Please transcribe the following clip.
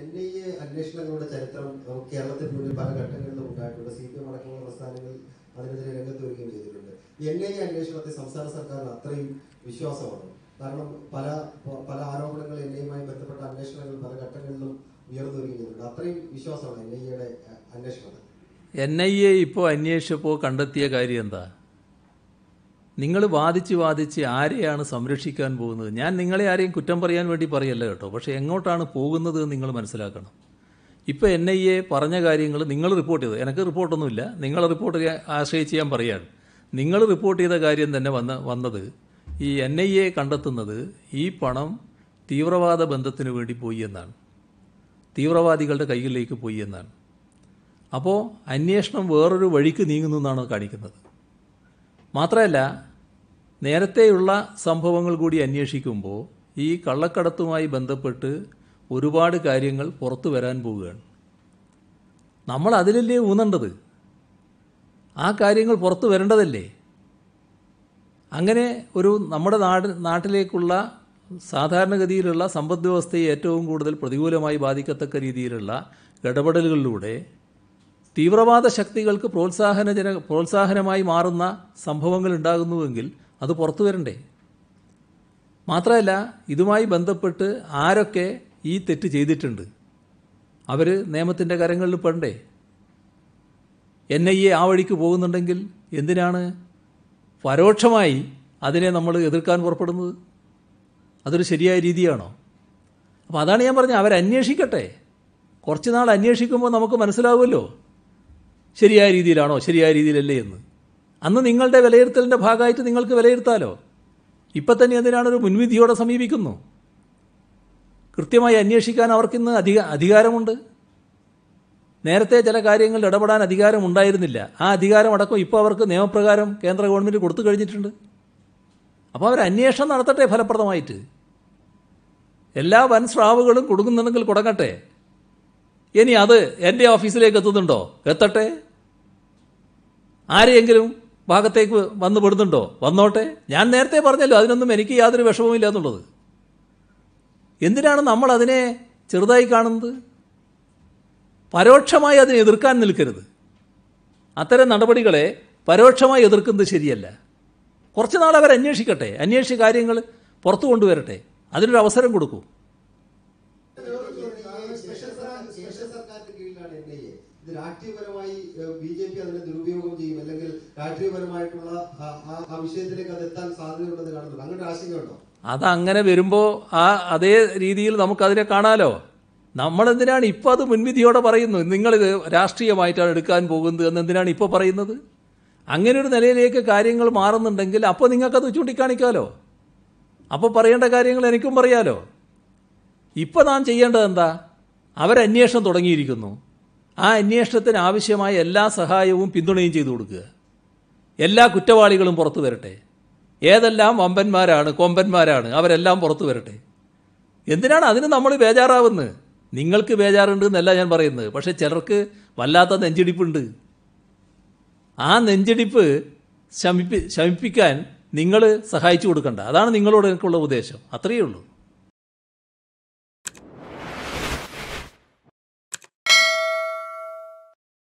N I A അന്വേഷണങ്ങളുടെ ചരിത്രം കേരളത്തിൽ മുന്നിൽ പല ഘട്ടങ്ങളിലും ഉണ്ടായിട്ടുണ്ട് സി പി എം അടക്കമുള്ള പ്രസ്ഥാനങ്ങൾ അതിനെതിരെ രംഗത്ത് വരികയും ചെയ്തിട്ടുണ്ട് എൻ ഐ എ അന്വേഷണത്തെ സംസ്ഥാന സർക്കാരിന് അത്രയും വിശ്വാസമാണ് കാരണം പല പല ആരോപണങ്ങൾ എൻ ഐയുമായി ബന്ധപ്പെട്ട അന്വേഷണങ്ങൾ പല ഘട്ടങ്ങളിലും ഉയർന്നു വരികയുണ്ട് അത്രയും വിശ്വാസമാണ് എൻ ഐ എയുടെ അന്വേഷണത്തിൽ എൻ ഐ എ ഇപ്പോൾ അന്വേഷിച്ചപ്പോൾ കണ്ടെത്തിയ കാര്യം എന്താ നിങ്ങൾ വാദിച്ച് വാദിച്ച് ആരെയാണ് സംരക്ഷിക്കാൻ പോകുന്നത് ഞാൻ നിങ്ങളെ ആരെയും കുറ്റം പറയാൻ വേണ്ടി പറയല്ല കേട്ടോ പക്ഷേ എങ്ങോട്ടാണ് പോകുന്നത് എന്ന് നിങ്ങൾ മനസ്സിലാക്കണം ഇപ്പോൾ എൻ ഐ എ പറഞ്ഞ കാര്യങ്ങൾ നിങ്ങൾ റിപ്പോർട്ട് ചെയ്തത് എനിക്ക് റിപ്പോർട്ടൊന്നുമില്ല നിങ്ങൾ റിപ്പോർട്ട് ആശ്രയിച്ച് ഞാൻ പറയാണ് നിങ്ങൾ റിപ്പോർട്ട് ചെയ്ത കാര്യം തന്നെ വന്ന വന്നത് ഈ എൻ ഐ എ കണ്ടെത്തുന്നത് ഈ പണം തീവ്രവാദ ബന്ധത്തിന് വേണ്ടി പോയി എന്നാണ് തീവ്രവാദികളുടെ കയ്യിലേക്ക് പോയി എന്നാണ് അപ്പോൾ അന്വേഷണം വേറൊരു വഴിക്ക് നീങ്ങുന്നു എന്നാണ് കാണിക്കുന്നത് മാത്രമല്ല നേരത്തെയുള്ള സംഭവങ്ങൾ കൂടി അന്വേഷിക്കുമ്പോൾ ഈ കള്ളക്കടത്തുമായി ബന്ധപ്പെട്ട് ഒരുപാട് കാര്യങ്ങൾ പുറത്തു വരാൻ പോവുകയാണ് നമ്മൾ അതിലല്ലേ ഊന്നേണ്ടത് ആ കാര്യങ്ങൾ പുറത്തു വരേണ്ടതല്ലേ അങ്ങനെ ഒരു നമ്മുടെ നാട് നാട്ടിലേക്കുള്ള സാധാരണഗതിയിലുള്ള സമ്പദ് വ്യവസ്ഥയെ ഏറ്റവും കൂടുതൽ പ്രതികൂലമായി ബാധിക്കത്തക്ക രീതിയിലുള്ള ഇടപെടലുകളിലൂടെ തീവ്രവാദ ശക്തികൾക്ക് പ്രോത്സാഹനജന പ്രോത്സാഹനമായി മാറുന്ന സംഭവങ്ങൾ ഉണ്ടാകുന്നുവെങ്കിൽ അത് പുറത്തു വരണ്ടേ മാത്രമല്ല ഇതുമായി ബന്ധപ്പെട്ട് ആരൊക്കെ ഈ തെറ്റ് ചെയ്തിട്ടുണ്ട് അവർ നിയമത്തിൻ്റെ കരങ്ങളിൽ പെടണ്ടേ എൻ ഐ എ ആ വഴിക്ക് പോകുന്നുണ്ടെങ്കിൽ എന്തിനാണ് പരോക്ഷമായി അതിനെ നമ്മൾ എതിർക്കാൻ പുറപ്പെടുന്നത് അതൊരു ശരിയായ രീതിയാണോ അപ്പോൾ അതാണ് ഞാൻ പറഞ്ഞത് അവരന്വേഷിക്കട്ടെ കുറച്ച് നാൾ അന്വേഷിക്കുമ്പോൾ നമുക്ക് മനസ്സിലാവുമല്ലോ ശരിയായ രീതിയിലാണോ ശരിയായ രീതിയിലല്ലേ എന്ന് അന്ന് നിങ്ങളുടെ വിലയിരുത്തലിൻ്റെ ഭാഗമായിട്ട് നിങ്ങൾക്ക് വിലയിരുത്താലോ ഇപ്പം തന്നെ എന്തിനാണ് ഒരു മുൻവിധിയോടെ സമീപിക്കുന്നു കൃത്യമായി അന്വേഷിക്കാൻ അവർക്കിന്ന് അധിക അധികാരമുണ്ട് നേരത്തെ ചില കാര്യങ്ങളിൽ ഇടപെടാൻ അധികാരമുണ്ടായിരുന്നില്ല ആ അധികാരം അടക്കം ഇപ്പോൾ അവർക്ക് നിയമപ്രകാരം കേന്ദ്ര ഗവൺമെൻറ് കൊടുത്തു കഴിഞ്ഞിട്ടുണ്ട് അപ്പോൾ അവർ അന്വേഷണം നടത്തട്ടെ ഫലപ്രദമായിട്ട് എല്ലാ വൻ സ്രാവുകളും കൊടുക്കുന്നുണ്ടെങ്കിൽ കൊടുക്കട്ടെ ഇനി അത് എൻ്റെ ഓഫീസിലേക്ക് എത്തുന്നുണ്ടോ എത്തട്ടെ ആരെയെങ്കിലും ഭാഗത്തേക്ക് വന്നുപെടുന്നുണ്ടോ വന്നോട്ടെ ഞാൻ നേരത്തെ പറഞ്ഞല്ലോ അതിനൊന്നും എനിക്ക് യാതൊരു ഇല്ല എന്നുള്ളത് എന്തിനാണ് നമ്മൾ അതിനെ ചെറുതായി കാണുന്നത് പരോക്ഷമായി അതിനെ എതിർക്കാൻ നിൽക്കരുത് അത്തരം നടപടികളെ പരോക്ഷമായി എതിർക്കുന്നത് ശരിയല്ല കുറച്ച് നാൾ അവർ അന്വേഷിക്കട്ടെ അന്വേഷിച്ച് കാര്യങ്ങൾ പുറത്തു കൊണ്ടുവരട്ടെ അതിനൊരു അവസരം കൊടുക്കൂ രാഷ്ട്രീയപരമായി ബി ജെ പി അതിനെ ദുരുപയോഗം ചെയ്യും അല്ലെങ്കിൽ രാഷ്ട്രീയപരമായിട്ടുള്ള ആ വിഷയത്തിലേക്ക് അത് എത്താൻ സാധ്യതയുണ്ടെന്ന് കാണുന്നത് അങ്ങനെ ആശങ്കയുണ്ടോ അത് അങ്ങനെ വരുമ്പോ ആ അതേ രീതിയിൽ നമുക്കതിനെ കാണാലോ എന്തിനാണ് ഇപ്പോൾ അത് മുൻവിധിയോടെ പറയുന്നത് നിങ്ങളിത് രാഷ്ട്രീയമായിട്ടാണ് എടുക്കാൻ പോകുന്നത് എന്ന് എന്തിനാണ് ഇപ്പോൾ പറയുന്നത് അങ്ങനെ ഒരു നിലയിലേക്ക് കാര്യങ്ങൾ മാറുന്നുണ്ടെങ്കിൽ അപ്പോൾ നിങ്ങൾക്കത് ചൂണ്ടിക്കാണിക്കാമല്ലോ അപ്പോൾ പറയേണ്ട കാര്യങ്ങൾ എനിക്കും പറയാലോ ഇപ്പോൾ നാം ചെയ്യേണ്ടത് എന്താ അവരന്വേഷണം തുടങ്ങിയിരിക്കുന്നു ആ അന്വേഷണത്തിന് ആവശ്യമായ എല്ലാ സഹായവും പിന്തുണയും ചെയ്തു കൊടുക്കുക എല്ലാ കുറ്റവാളികളും പുറത്തു വരട്ടെ ഏതെല്ലാം വമ്പന്മാരാണ് കൊമ്പന്മാരാണ് അവരെല്ലാം പുറത്തു വരട്ടെ എന്തിനാണ് അതിന് നമ്മൾ ബേജാറാവുന്നത് നിങ്ങൾക്ക് ബേജാറുണ്ട് എന്നല്ല ഞാൻ പറയുന്നത് പക്ഷേ ചിലർക്ക് വല്ലാത്ത നെഞ്ചിടിപ്പുണ്ട് ആ നെഞ്ചിടിപ്പ് ശമിപ്പി ശമിപ്പിക്കാൻ നിങ്ങൾ സഹായിച്ചു കൊടുക്കണ്ട അതാണ് നിങ്ങളോട് എനിക്കുള്ള ഉപദേശം അത്രയേ ഉള്ളൂ